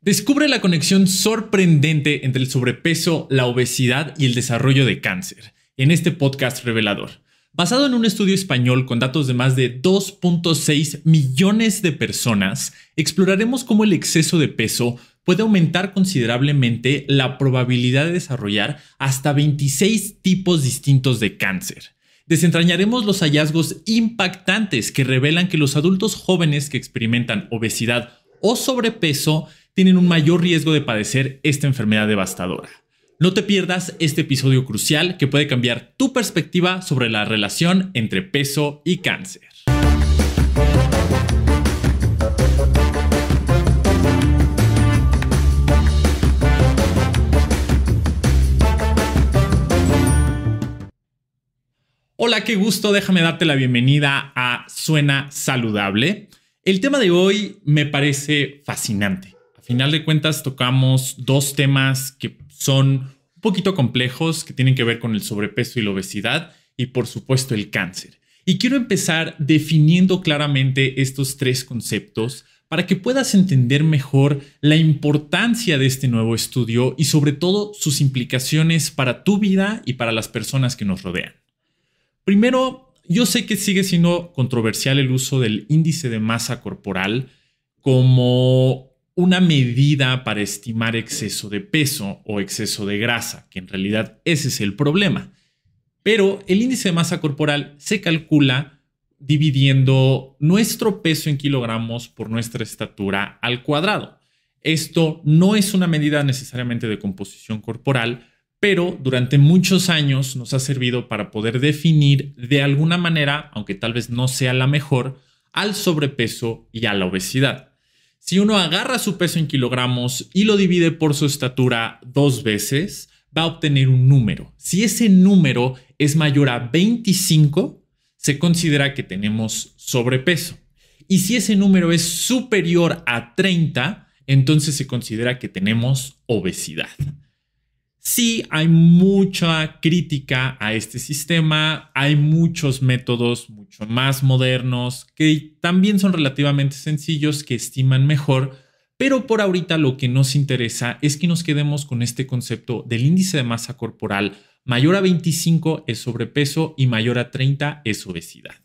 Descubre la conexión sorprendente entre el sobrepeso, la obesidad y el desarrollo de cáncer en este podcast revelador. Basado en un estudio español con datos de más de 2.6 millones de personas, exploraremos cómo el exceso de peso puede aumentar considerablemente la probabilidad de desarrollar hasta 26 tipos distintos de cáncer desentrañaremos los hallazgos impactantes que revelan que los adultos jóvenes que experimentan obesidad o sobrepeso tienen un mayor riesgo de padecer esta enfermedad devastadora. No te pierdas este episodio crucial que puede cambiar tu perspectiva sobre la relación entre peso y cáncer. Hola, qué gusto, déjame darte la bienvenida a Suena Saludable. El tema de hoy me parece fascinante final de cuentas tocamos dos temas que son un poquito complejos, que tienen que ver con el sobrepeso y la obesidad y por supuesto el cáncer. Y quiero empezar definiendo claramente estos tres conceptos para que puedas entender mejor la importancia de este nuevo estudio y sobre todo sus implicaciones para tu vida y para las personas que nos rodean. Primero, yo sé que sigue siendo controversial el uso del índice de masa corporal como una medida para estimar exceso de peso o exceso de grasa, que en realidad ese es el problema. Pero el índice de masa corporal se calcula dividiendo nuestro peso en kilogramos por nuestra estatura al cuadrado. Esto no es una medida necesariamente de composición corporal, pero durante muchos años nos ha servido para poder definir de alguna manera, aunque tal vez no sea la mejor, al sobrepeso y a la obesidad. Si uno agarra su peso en kilogramos y lo divide por su estatura dos veces, va a obtener un número. Si ese número es mayor a 25, se considera que tenemos sobrepeso. Y si ese número es superior a 30, entonces se considera que tenemos obesidad. Sí, hay mucha crítica a este sistema, hay muchos métodos mucho más modernos que también son relativamente sencillos, que estiman mejor, pero por ahorita lo que nos interesa es que nos quedemos con este concepto del índice de masa corporal mayor a 25 es sobrepeso y mayor a 30 es obesidad.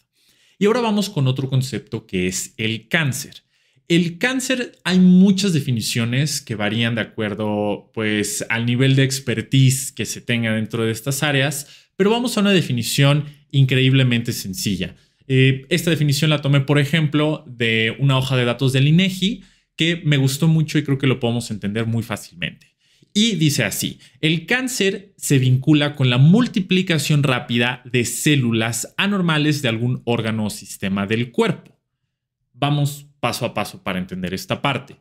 Y ahora vamos con otro concepto que es el cáncer. El cáncer hay muchas definiciones que varían de acuerdo pues al nivel de expertise que se tenga dentro de estas áreas, pero vamos a una definición increíblemente sencilla. Eh, esta definición la tomé, por ejemplo, de una hoja de datos del INEGI e que me gustó mucho y creo que lo podemos entender muy fácilmente. Y dice así, el cáncer se vincula con la multiplicación rápida de células anormales de algún órgano o sistema del cuerpo. Vamos paso a paso para entender esta parte.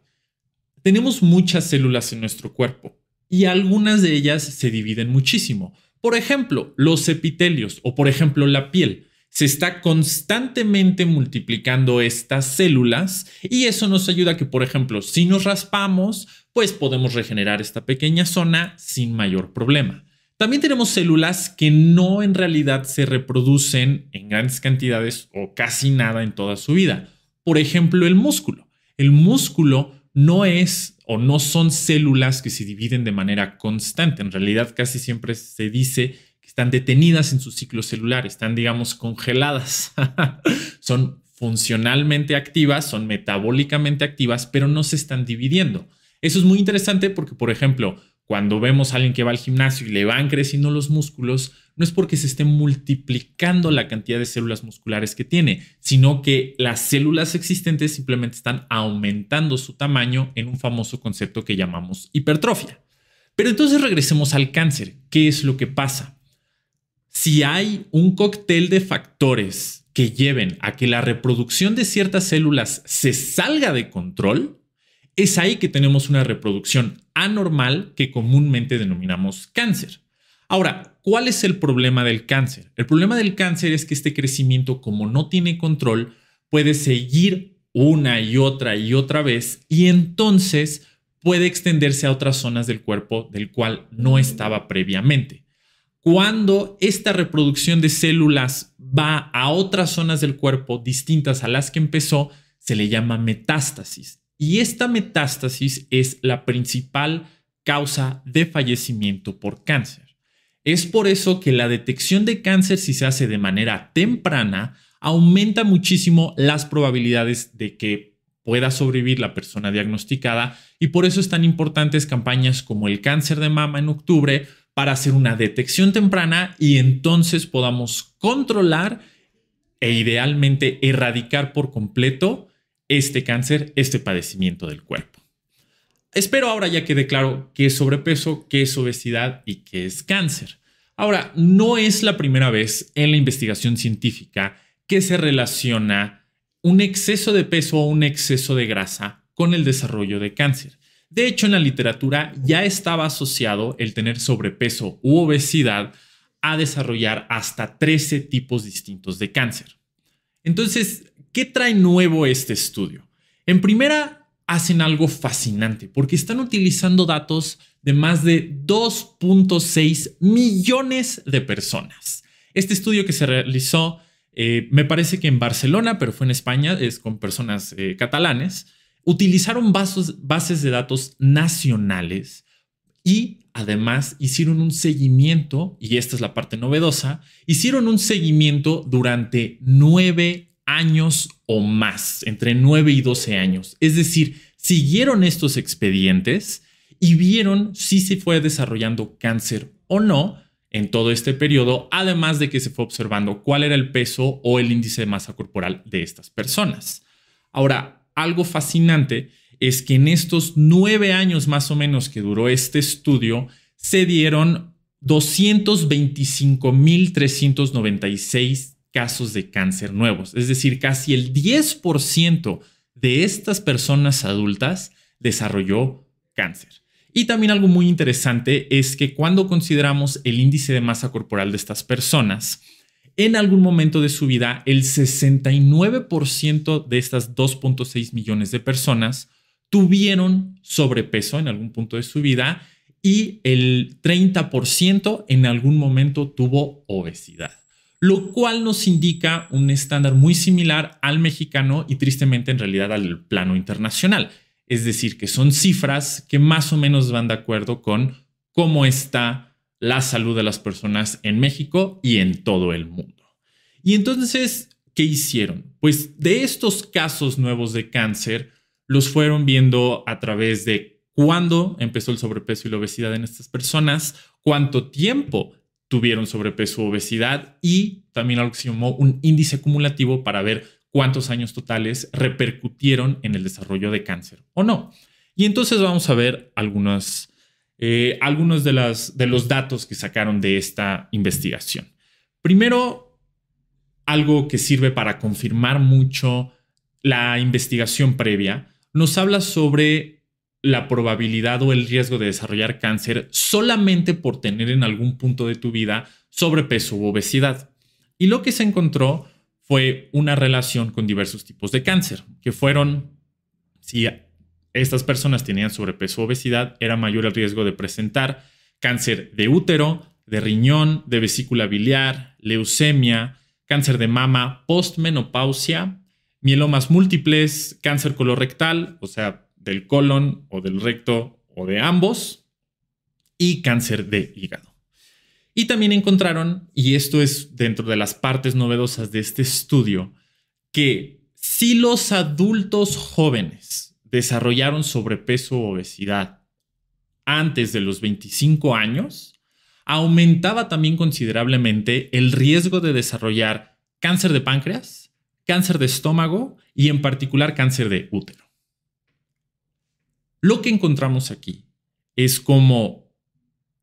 Tenemos muchas células en nuestro cuerpo y algunas de ellas se dividen muchísimo. Por ejemplo, los epitelios o por ejemplo la piel. Se está constantemente multiplicando estas células y eso nos ayuda a que, por ejemplo, si nos raspamos, pues podemos regenerar esta pequeña zona sin mayor problema. También tenemos células que no en realidad se reproducen en grandes cantidades o casi nada en toda su vida. Por ejemplo, el músculo. El músculo no es o no son células que se dividen de manera constante. En realidad casi siempre se dice que están detenidas en su ciclo celular, están, digamos, congeladas. son funcionalmente activas, son metabólicamente activas, pero no se están dividiendo. Eso es muy interesante porque, por ejemplo, cuando vemos a alguien que va al gimnasio y le van creciendo los músculos, no es porque se esté multiplicando la cantidad de células musculares que tiene, sino que las células existentes simplemente están aumentando su tamaño en un famoso concepto que llamamos hipertrofia. Pero entonces regresemos al cáncer. ¿Qué es lo que pasa? Si hay un cóctel de factores que lleven a que la reproducción de ciertas células se salga de control, es ahí que tenemos una reproducción anormal que comúnmente denominamos cáncer. Ahora, ¿cuál es el problema del cáncer? El problema del cáncer es que este crecimiento, como no tiene control, puede seguir una y otra y otra vez y entonces puede extenderse a otras zonas del cuerpo del cual no estaba previamente. Cuando esta reproducción de células va a otras zonas del cuerpo distintas a las que empezó, se le llama metástasis. Y esta metástasis es la principal causa de fallecimiento por cáncer. Es por eso que la detección de cáncer si se hace de manera temprana aumenta muchísimo las probabilidades de que pueda sobrevivir la persona diagnosticada y por eso están importantes campañas como el cáncer de mama en octubre para hacer una detección temprana y entonces podamos controlar e idealmente erradicar por completo este cáncer, este padecimiento del cuerpo. Espero ahora ya quede claro qué es sobrepeso, qué es obesidad y qué es cáncer. Ahora, no es la primera vez en la investigación científica que se relaciona un exceso de peso o un exceso de grasa con el desarrollo de cáncer. De hecho, en la literatura ya estaba asociado el tener sobrepeso u obesidad a desarrollar hasta 13 tipos distintos de cáncer. Entonces, ¿qué trae nuevo este estudio? En primera, hacen algo fascinante porque están utilizando datos de más de 2.6 millones de personas. Este estudio que se realizó, eh, me parece que en Barcelona, pero fue en España, es con personas eh, catalanes, utilizaron bases de datos nacionales y además hicieron un seguimiento, y esta es la parte novedosa, hicieron un seguimiento durante nueve años o más, entre 9 y 12 años. Es decir, siguieron estos expedientes y vieron si se fue desarrollando cáncer o no en todo este periodo, además de que se fue observando cuál era el peso o el índice de masa corporal de estas personas. Ahora, algo fascinante es que en estos nueve años más o menos que duró este estudio, se dieron 225.396 casos de cáncer nuevos. Es decir, casi el 10% de estas personas adultas desarrolló cáncer. Y también algo muy interesante es que cuando consideramos el índice de masa corporal de estas personas, en algún momento de su vida, el 69% de estas 2.6 millones de personas tuvieron sobrepeso en algún punto de su vida y el 30% en algún momento tuvo obesidad lo cual nos indica un estándar muy similar al mexicano y tristemente en realidad al plano internacional. Es decir, que son cifras que más o menos van de acuerdo con cómo está la salud de las personas en México y en todo el mundo. Y entonces, ¿qué hicieron? Pues de estos casos nuevos de cáncer, los fueron viendo a través de cuándo empezó el sobrepeso y la obesidad en estas personas, cuánto tiempo tuvieron sobrepeso u obesidad y también algo que un índice acumulativo para ver cuántos años totales repercutieron en el desarrollo de cáncer o no. Y entonces vamos a ver algunas, eh, algunos de, las, de los datos que sacaron de esta investigación. Primero, algo que sirve para confirmar mucho la investigación previa, nos habla sobre la probabilidad o el riesgo de desarrollar cáncer solamente por tener en algún punto de tu vida sobrepeso u obesidad. Y lo que se encontró fue una relación con diversos tipos de cáncer, que fueron, si estas personas tenían sobrepeso u obesidad, era mayor el riesgo de presentar cáncer de útero, de riñón, de vesícula biliar, leucemia, cáncer de mama, postmenopausia, mielomas múltiples, cáncer colorectal, o sea, del colon o del recto o de ambos y cáncer de hígado. Y también encontraron, y esto es dentro de las partes novedosas de este estudio, que si los adultos jóvenes desarrollaron sobrepeso o obesidad antes de los 25 años, aumentaba también considerablemente el riesgo de desarrollar cáncer de páncreas, cáncer de estómago y en particular cáncer de útero. Lo que encontramos aquí es como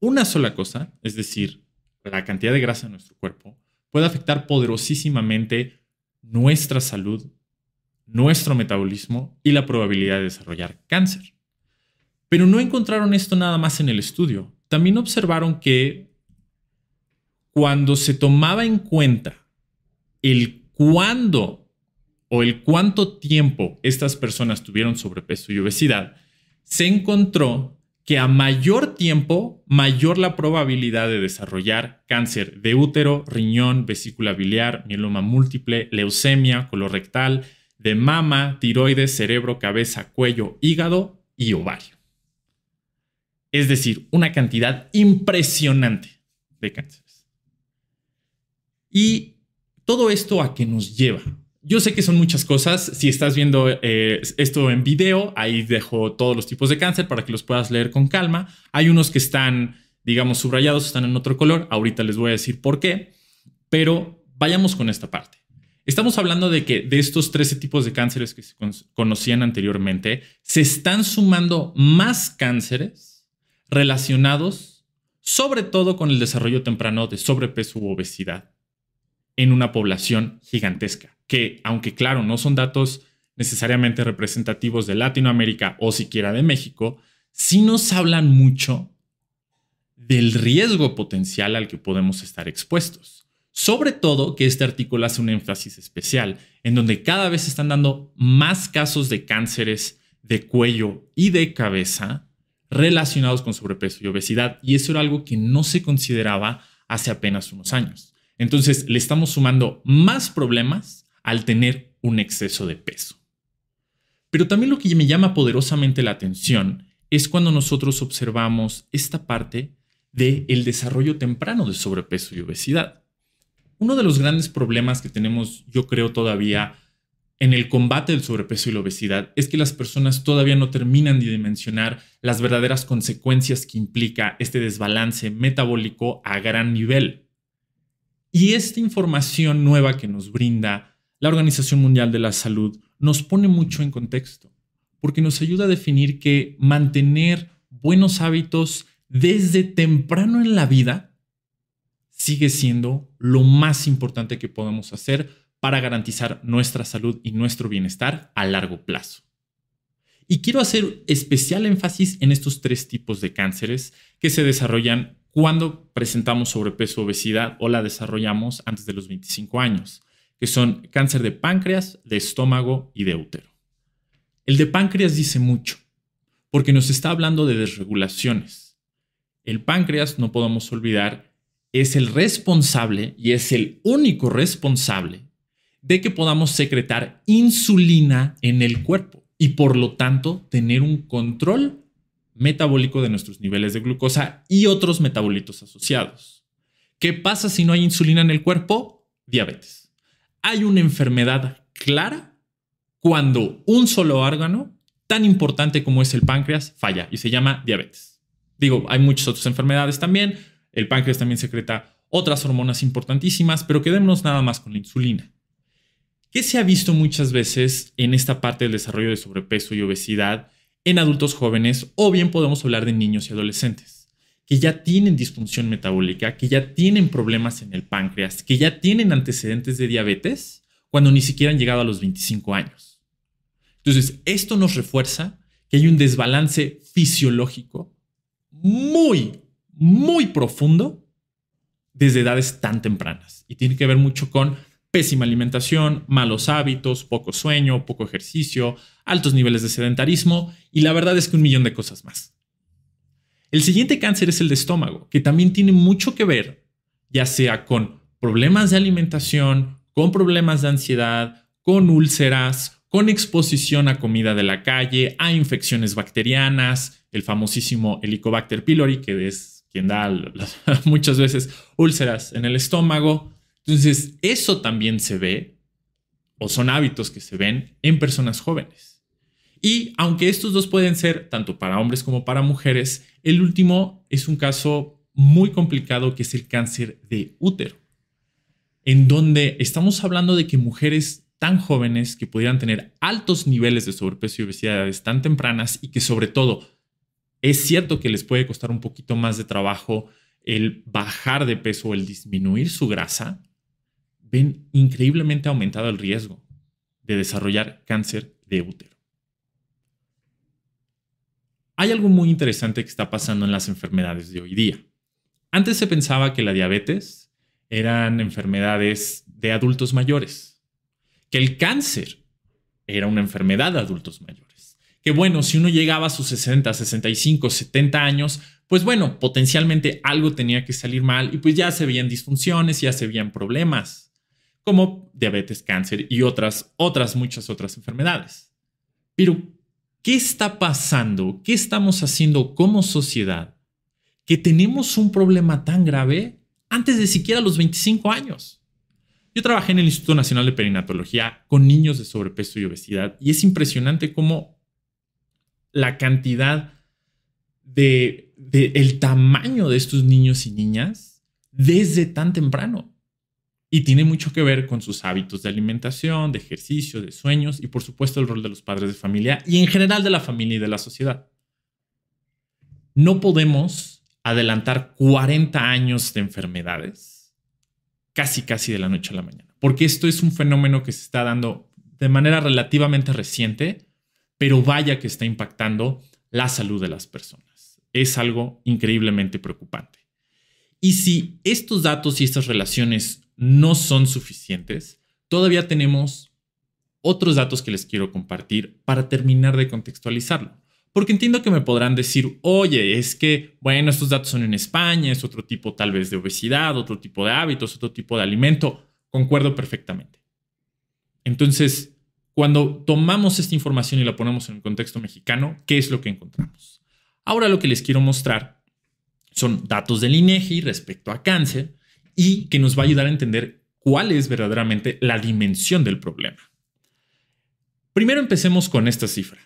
una sola cosa, es decir, la cantidad de grasa en nuestro cuerpo, puede afectar poderosísimamente nuestra salud, nuestro metabolismo y la probabilidad de desarrollar cáncer. Pero no encontraron esto nada más en el estudio. También observaron que cuando se tomaba en cuenta el cuándo o el cuánto tiempo estas personas tuvieron sobrepeso y obesidad, se encontró que a mayor tiempo, mayor la probabilidad de desarrollar cáncer de útero, riñón, vesícula biliar, mieloma múltiple, leucemia, colorectal, de mama, tiroides, cerebro, cabeza, cuello, hígado y ovario. Es decir, una cantidad impresionante de cánceres. Y todo esto a qué nos lleva? Yo sé que son muchas cosas. Si estás viendo eh, esto en video, ahí dejo todos los tipos de cáncer para que los puedas leer con calma. Hay unos que están, digamos, subrayados, están en otro color. Ahorita les voy a decir por qué. Pero vayamos con esta parte. Estamos hablando de que de estos 13 tipos de cánceres que se conocían anteriormente, se están sumando más cánceres relacionados sobre todo con el desarrollo temprano de sobrepeso u obesidad en una población gigantesca que aunque claro, no son datos necesariamente representativos de Latinoamérica o siquiera de México, sí nos hablan mucho del riesgo potencial al que podemos estar expuestos. Sobre todo que este artículo hace un énfasis especial, en donde cada vez se están dando más casos de cánceres de cuello y de cabeza relacionados con sobrepeso y obesidad, y eso era algo que no se consideraba hace apenas unos años. Entonces, le estamos sumando más problemas al tener un exceso de peso. Pero también lo que me llama poderosamente la atención es cuando nosotros observamos esta parte del desarrollo temprano de sobrepeso y obesidad. Uno de los grandes problemas que tenemos, yo creo todavía, en el combate del sobrepeso y la obesidad es que las personas todavía no terminan de dimensionar las verdaderas consecuencias que implica este desbalance metabólico a gran nivel. Y esta información nueva que nos brinda la Organización Mundial de la Salud nos pone mucho en contexto, porque nos ayuda a definir que mantener buenos hábitos desde temprano en la vida sigue siendo lo más importante que podemos hacer para garantizar nuestra salud y nuestro bienestar a largo plazo. Y quiero hacer especial énfasis en estos tres tipos de cánceres que se desarrollan cuando presentamos sobrepeso, obesidad o la desarrollamos antes de los 25 años que son cáncer de páncreas, de estómago y de útero. El de páncreas dice mucho, porque nos está hablando de desregulaciones. El páncreas, no podemos olvidar, es el responsable y es el único responsable de que podamos secretar insulina en el cuerpo y por lo tanto tener un control metabólico de nuestros niveles de glucosa y otros metabolitos asociados. ¿Qué pasa si no hay insulina en el cuerpo? Diabetes hay una enfermedad clara cuando un solo órgano tan importante como es el páncreas falla y se llama diabetes. Digo, hay muchas otras enfermedades también. El páncreas también secreta otras hormonas importantísimas, pero quedémonos nada más con la insulina. ¿Qué se ha visto muchas veces en esta parte del desarrollo de sobrepeso y obesidad en adultos jóvenes o bien podemos hablar de niños y adolescentes? que ya tienen disfunción metabólica, que ya tienen problemas en el páncreas, que ya tienen antecedentes de diabetes, cuando ni siquiera han llegado a los 25 años. Entonces, esto nos refuerza que hay un desbalance fisiológico muy, muy profundo desde edades tan tempranas. Y tiene que ver mucho con pésima alimentación, malos hábitos, poco sueño, poco ejercicio, altos niveles de sedentarismo y la verdad es que un millón de cosas más. El siguiente cáncer es el de estómago, que también tiene mucho que ver, ya sea con problemas de alimentación, con problemas de ansiedad, con úlceras, con exposición a comida de la calle, a infecciones bacterianas, el famosísimo Helicobacter pylori, que es quien da muchas veces úlceras en el estómago. Entonces, eso también se ve, o son hábitos que se ven en personas jóvenes. Y aunque estos dos pueden ser tanto para hombres como para mujeres, el último es un caso muy complicado que es el cáncer de útero, en donde estamos hablando de que mujeres tan jóvenes que pudieran tener altos niveles de sobrepeso y obesidad tan tempranas y que sobre todo es cierto que les puede costar un poquito más de trabajo el bajar de peso o el disminuir su grasa, ven increíblemente aumentado el riesgo de desarrollar cáncer de útero hay algo muy interesante que está pasando en las enfermedades de hoy día. Antes se pensaba que la diabetes eran enfermedades de adultos mayores, que el cáncer era una enfermedad de adultos mayores, que bueno, si uno llegaba a sus 60, 65, 70 años, pues bueno, potencialmente algo tenía que salir mal y pues ya se veían disfunciones, ya se veían problemas, como diabetes, cáncer y otras, otras, muchas otras enfermedades. Pero, ¿Qué está pasando? ¿Qué estamos haciendo como sociedad? Que tenemos un problema tan grave antes de siquiera los 25 años. Yo trabajé en el Instituto Nacional de Perinatología con niños de sobrepeso y obesidad y es impresionante cómo la cantidad de, de el tamaño de estos niños y niñas desde tan temprano. Y tiene mucho que ver con sus hábitos de alimentación, de ejercicio, de sueños y por supuesto el rol de los padres de familia y en general de la familia y de la sociedad. No podemos adelantar 40 años de enfermedades casi casi de la noche a la mañana, porque esto es un fenómeno que se está dando de manera relativamente reciente, pero vaya que está impactando la salud de las personas. Es algo increíblemente preocupante. Y si estos datos y estas relaciones no son suficientes. Todavía tenemos otros datos que les quiero compartir para terminar de contextualizarlo. Porque entiendo que me podrán decir, oye, es que, bueno, estos datos son en España, es otro tipo tal vez de obesidad, otro tipo de hábitos, otro tipo de alimento. Concuerdo perfectamente. Entonces, cuando tomamos esta información y la ponemos en el contexto mexicano, ¿qué es lo que encontramos? Ahora lo que les quiero mostrar son datos del INEGI e respecto a cáncer y que nos va a ayudar a entender cuál es verdaderamente la dimensión del problema. Primero empecemos con esta cifra.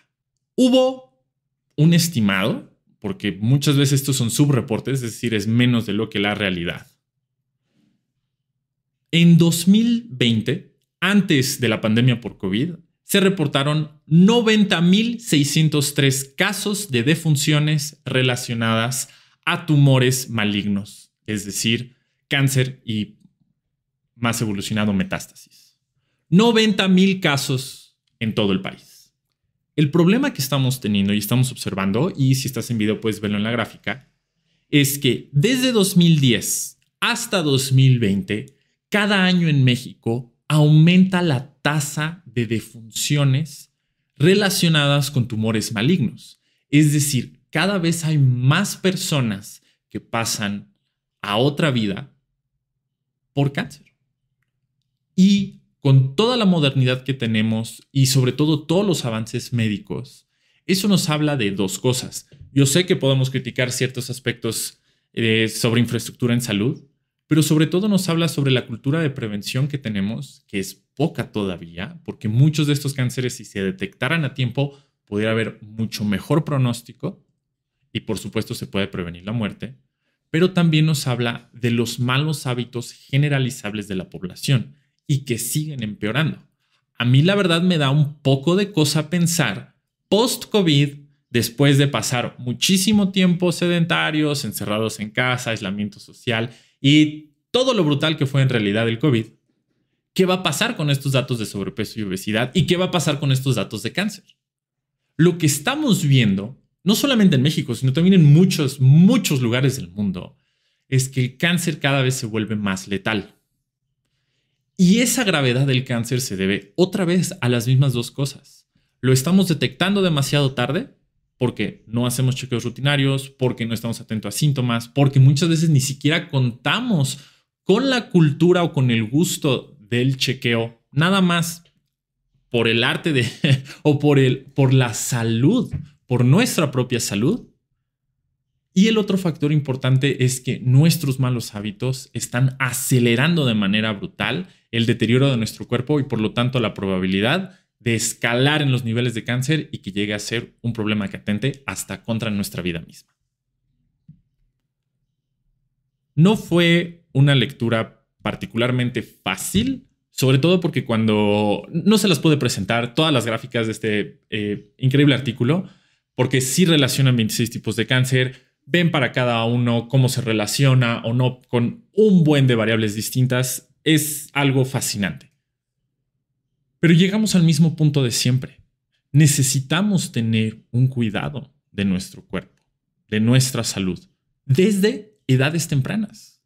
Hubo un estimado, porque muchas veces estos son subreportes, es decir, es menos de lo que la realidad. En 2020, antes de la pandemia por COVID, se reportaron 90.603 casos de defunciones relacionadas a tumores malignos, es decir, cáncer y más evolucionado metástasis. 90 mil casos en todo el país. El problema que estamos teniendo y estamos observando, y si estás en video puedes verlo en la gráfica, es que desde 2010 hasta 2020, cada año en México aumenta la tasa de defunciones relacionadas con tumores malignos. Es decir, cada vez hay más personas que pasan a otra vida por cáncer. Y con toda la modernidad que tenemos y sobre todo todos los avances médicos, eso nos habla de dos cosas. Yo sé que podemos criticar ciertos aspectos eh, sobre infraestructura en salud, pero sobre todo nos habla sobre la cultura de prevención que tenemos, que es poca todavía, porque muchos de estos cánceres, si se detectaran a tiempo, pudiera haber mucho mejor pronóstico y por supuesto se puede prevenir la muerte pero también nos habla de los malos hábitos generalizables de la población y que siguen empeorando. A mí la verdad me da un poco de cosa pensar post-COVID, después de pasar muchísimo tiempo sedentarios, encerrados en casa, aislamiento social y todo lo brutal que fue en realidad el COVID, ¿qué va a pasar con estos datos de sobrepeso y obesidad? ¿Y qué va a pasar con estos datos de cáncer? Lo que estamos viendo no solamente en México, sino también en muchos, muchos lugares del mundo, es que el cáncer cada vez se vuelve más letal. Y esa gravedad del cáncer se debe otra vez a las mismas dos cosas. Lo estamos detectando demasiado tarde porque no hacemos chequeos rutinarios, porque no estamos atentos a síntomas, porque muchas veces ni siquiera contamos con la cultura o con el gusto del chequeo, nada más por el arte de o por el por la salud por nuestra propia salud. Y el otro factor importante es que nuestros malos hábitos están acelerando de manera brutal el deterioro de nuestro cuerpo y por lo tanto la probabilidad de escalar en los niveles de cáncer y que llegue a ser un problema que hasta contra nuestra vida misma. No fue una lectura particularmente fácil, sobre todo porque cuando no se las pude presentar todas las gráficas de este eh, increíble artículo, porque si relacionan 26 tipos de cáncer, ven para cada uno cómo se relaciona o no con un buen de variables distintas, es algo fascinante. Pero llegamos al mismo punto de siempre. Necesitamos tener un cuidado de nuestro cuerpo, de nuestra salud, desde edades tempranas.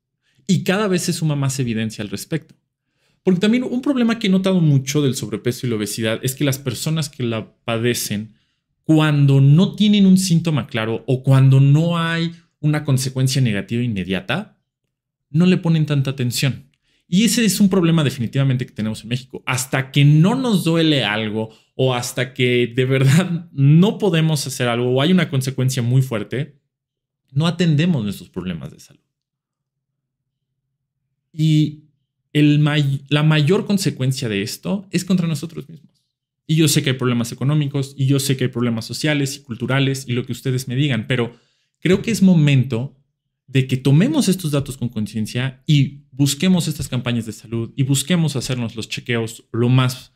Y cada vez se suma más evidencia al respecto. Porque también un problema que he notado mucho del sobrepeso y la obesidad es que las personas que la padecen cuando no tienen un síntoma claro o cuando no hay una consecuencia negativa inmediata, no le ponen tanta atención. Y ese es un problema definitivamente que tenemos en México. Hasta que no nos duele algo o hasta que de verdad no podemos hacer algo o hay una consecuencia muy fuerte, no atendemos nuestros problemas de salud. Y la mayor consecuencia de esto es contra nosotros mismos. Y yo sé que hay problemas económicos, y yo sé que hay problemas sociales y culturales, y lo que ustedes me digan, pero creo que es momento de que tomemos estos datos con conciencia y busquemos estas campañas de salud y busquemos hacernos los chequeos lo más,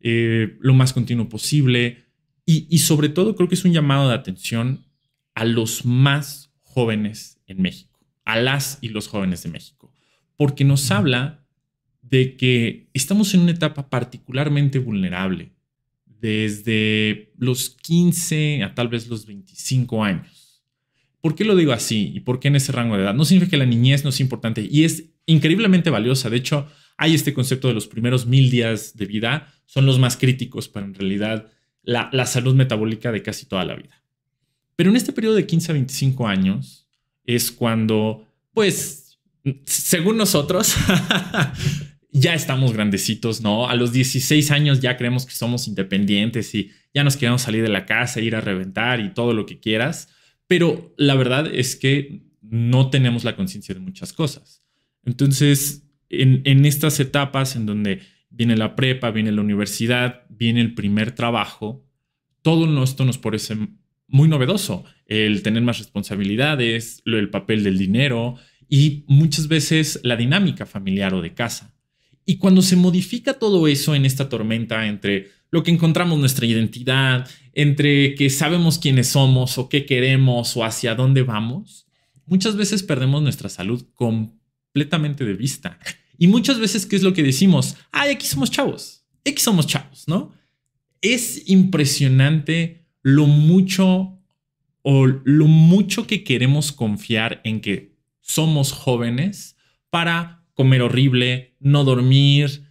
eh, lo más continuo posible. y sobre todo creo que es un llamado de atención a los más jóvenes en México, a las y los jóvenes de México, porque nos habla de que estamos en una etapa particularmente vulnerable desde los 15 a tal vez los 25 años. ¿Por qué lo digo así? ¿Y por qué en ese rango de edad? No significa que la niñez no es importante y es increíblemente valiosa. De hecho, hay este concepto de los primeros mil días de vida, son los más críticos para en realidad la, salud metabólica de casi toda la vida. Pero en este periodo de 15 a 25 años es cuando, pues, según nosotros, ya estamos grandecitos, ¿no? A los 16 años ya creemos que somos independientes y ya nos queremos salir de la casa, ir a reventar y todo lo que quieras, pero la verdad es que no tenemos la conciencia de muchas cosas. Entonces, en, en, estas etapas en donde viene la prepa, viene la universidad, viene el primer trabajo, todo esto nos parece muy novedoso, el tener más responsabilidades, el papel del dinero y muchas veces la dinámica familiar o de casa. Y cuando se modifica todo eso en esta tormenta entre lo que encontramos nuestra identidad, entre que sabemos quiénes somos o qué queremos o hacia dónde vamos, muchas veces perdemos nuestra salud completamente de vista. Y muchas veces, ¿qué es lo que decimos? Ay, aquí somos chavos, aquí somos chavos, ¿no? Es impresionante lo mucho o lo mucho que queremos confiar en que somos jóvenes para comer horrible, no dormir,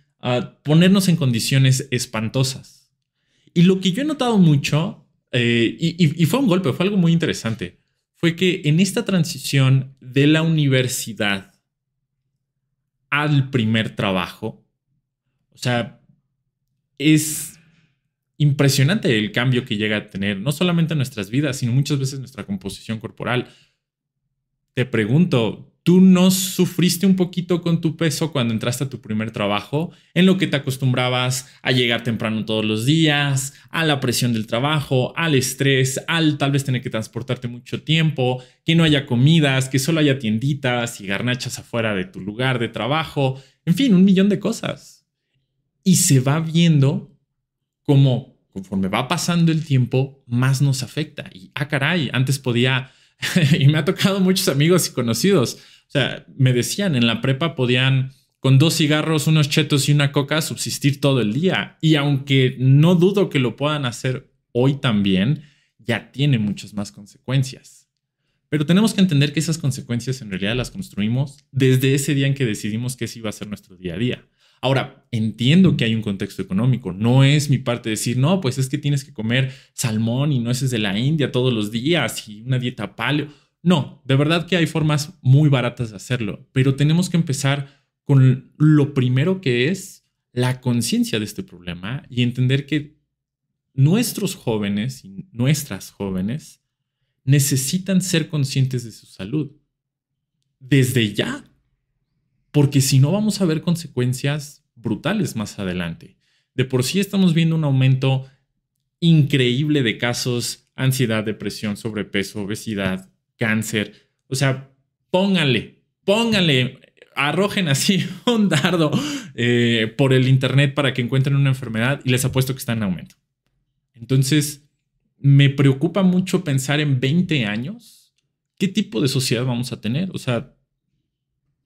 ponernos en condiciones espantosas. Y lo que yo he notado mucho, eh, y, fue un golpe, fue algo muy interesante, fue que en esta transición de la universidad al primer trabajo, o sea, es impresionante el cambio que llega a tener, no solamente nuestras vidas, sino muchas veces nuestra composición corporal te pregunto, ¿tú no sufriste un poquito con tu peso cuando entraste a tu primer trabajo, en lo que te acostumbrabas a llegar temprano todos los días, a la presión del trabajo, al estrés, al tal vez tener que transportarte mucho tiempo, que no haya comidas, que solo haya tienditas y garnachas afuera de tu lugar de trabajo, en fin, un millón de cosas? Y se va viendo como conforme va pasando el tiempo, más nos afecta. Y, ah, caray, antes podía y me ha tocado muchos amigos y conocidos. O sea, me decían, en la prepa podían con dos cigarros, unos chetos y una coca subsistir todo el día. Y aunque no dudo que lo puedan hacer hoy también, ya tiene muchas más consecuencias. Pero tenemos que entender que esas consecuencias en realidad las construimos desde ese día en que decidimos que ese iba a ser nuestro día a día. Ahora, entiendo que hay un contexto económico, no es mi parte decir, no, pues es que tienes que comer salmón y nueces de la India todos los días y una dieta paleo. No, de verdad que hay formas muy baratas de hacerlo, pero tenemos que empezar con lo primero que es la conciencia de este problema y entender que nuestros jóvenes y nuestras jóvenes necesitan ser conscientes de su salud desde ya porque si no vamos a ver consecuencias brutales más adelante. De por sí estamos viendo un aumento increíble de casos, ansiedad, depresión, sobrepeso, obesidad, cáncer. O sea, póngale, póngale, arrojen así un dardo eh, por el Internet para que encuentren una enfermedad y les apuesto que está en aumento. Entonces, me preocupa mucho pensar en 20 años, ¿qué tipo de sociedad vamos a tener? O sea,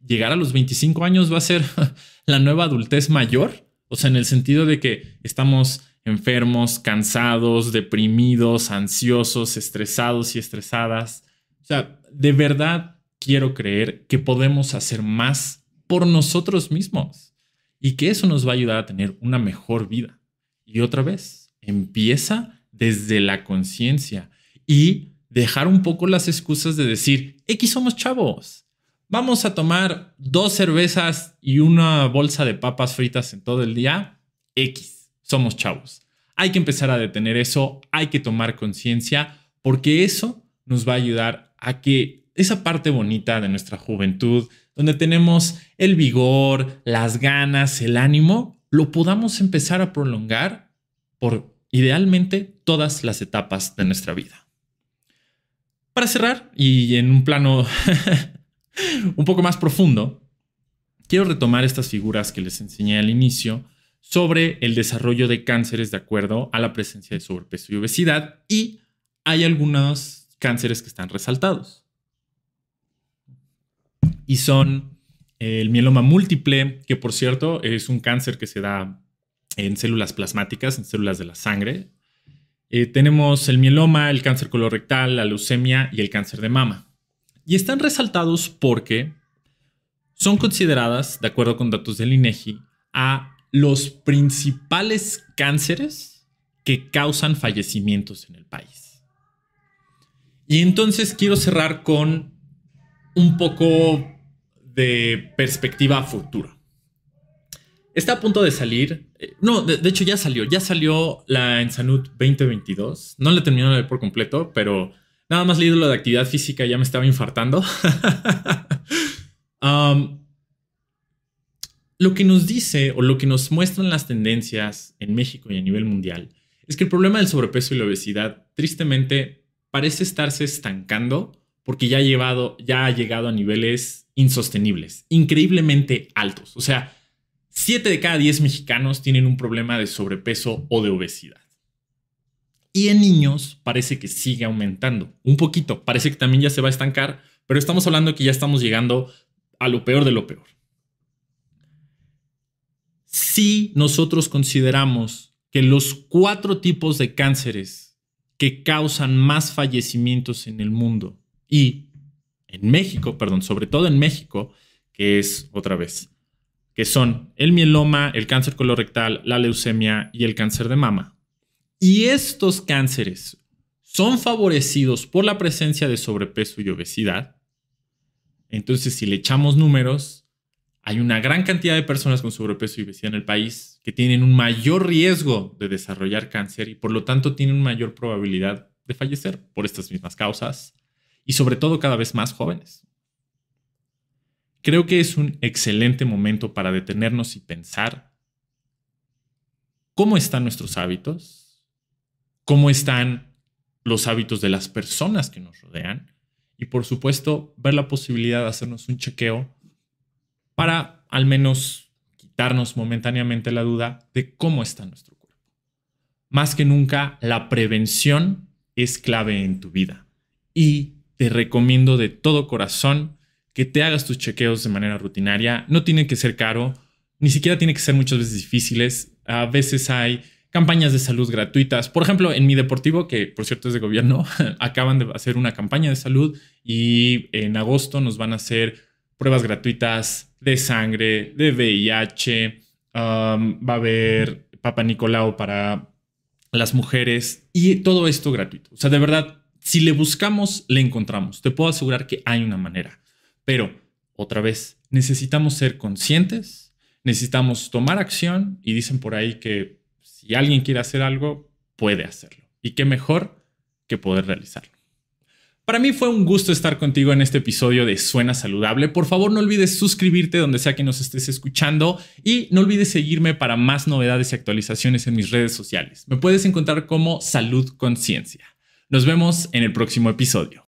llegar a los 25 años va a ser la nueva adultez mayor. O sea, en el sentido de que estamos enfermos, cansados, deprimidos, ansiosos, estresados y estresadas. O sea, de verdad quiero creer que podemos hacer más por nosotros mismos y que eso nos va a ayudar a tener una mejor vida. Y otra vez, empieza desde la conciencia y dejar un poco las excusas de decir, X somos chavos, vamos a tomar dos cervezas y una bolsa de papas fritas en todo el día, X, somos chavos. Hay que empezar a detener eso, hay que tomar conciencia, porque eso nos va a ayudar a que esa parte bonita de nuestra juventud, donde tenemos el vigor, las ganas, el ánimo, lo podamos empezar a prolongar por idealmente todas las etapas de nuestra vida. Para cerrar, y en un plano un poco más profundo, quiero retomar estas figuras que les enseñé al inicio sobre el desarrollo de cánceres de acuerdo a la presencia de sobrepeso y obesidad y hay algunos cánceres que están resaltados. Y son eh, el mieloma múltiple, que por cierto es un cáncer que se da en células plasmáticas, en células de la sangre. Eh, tenemos el mieloma, el cáncer colorectal, la leucemia y el cáncer de mama. Y están resaltados porque son consideradas, de acuerdo con datos del INEGI, a los principales cánceres que causan fallecimientos en el país. Y entonces quiero cerrar con un poco de perspectiva futura. Está a punto de salir, eh, no, de, hecho ya salió, ya salió la Ensanud 2022. No la terminaron de ver por completo, pero Nada más leído lo de actividad física ya me estaba infartando. lo que nos dice o lo que nos muestran las tendencias en México y a nivel mundial es que el problema del sobrepeso y la obesidad tristemente parece estarse estancando porque ya ha, llevado, ya ha llegado a niveles insostenibles, increíblemente altos. O sea, 7 de cada 10 mexicanos tienen un problema de sobrepeso o de obesidad. Y en niños parece que sigue aumentando un poquito. Parece que también ya se va a estancar, pero estamos hablando que ya estamos llegando a lo peor de lo peor. Si nosotros consideramos que los cuatro tipos de cánceres que causan más fallecimientos en el mundo y en México, perdón, sobre todo en México, que es otra vez, que son el mieloma, el cáncer colorectal, la leucemia y el cáncer de mama, y estos cánceres son favorecidos por la presencia de sobrepeso y obesidad. Entonces, si le echamos números, hay una gran cantidad de personas con sobrepeso y obesidad en el país que tienen un mayor riesgo de desarrollar cáncer y por lo tanto tienen mayor probabilidad de fallecer por estas mismas causas y sobre todo cada vez más jóvenes. Creo que es un excelente momento para detenernos y pensar cómo están nuestros hábitos, cómo están los hábitos de las personas que nos rodean y por supuesto ver la posibilidad de hacernos un chequeo para al menos quitarnos momentáneamente la duda de cómo está nuestro cuerpo. Más que nunca, la prevención es clave en tu vida y te recomiendo de todo corazón que te hagas tus chequeos de manera rutinaria. No tiene que ser caro, ni siquiera tiene que ser muchas veces difíciles. A veces hay campañas de salud gratuitas. Por ejemplo, en mi deportivo, que por cierto es de gobierno, acaban de hacer una campaña de salud y en agosto nos van a hacer pruebas gratuitas de sangre, de VIH, um, va a haber Papa Nicolau para las mujeres y todo esto gratuito. O sea, de verdad, si le buscamos, le encontramos. Te puedo asegurar que hay una manera. Pero, otra vez, necesitamos ser conscientes, necesitamos tomar acción y dicen por ahí que si alguien quiere hacer algo, puede hacerlo. Y qué mejor que poder realizarlo. Para mí fue un gusto estar contigo en este episodio de Suena Saludable. Por favor, no olvides suscribirte donde sea que nos estés escuchando y no olvides seguirme para más novedades y actualizaciones en mis redes sociales. Me puedes encontrar como Salud Conciencia. Nos vemos en el próximo episodio.